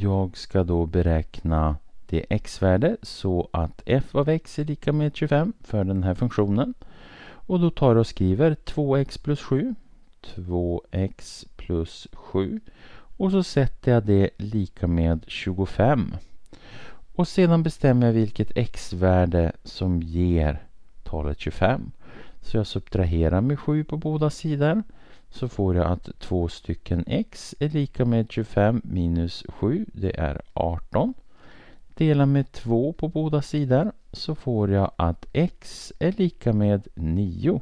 Jag ska då beräkna det x-värde så att f av x är lika med 25 för den här funktionen. Och då tar och skriver 2x plus 7. 2x plus 7. Och så sätter jag det lika med 25. Och sedan bestämmer jag vilket x-värde som ger talet 25. Så jag subtraherar med 7 på båda sidor så får jag att 2 stycken x är lika med 25 minus 7, det är 18. Dela med 2 på båda sidor så får jag att x är lika med 9.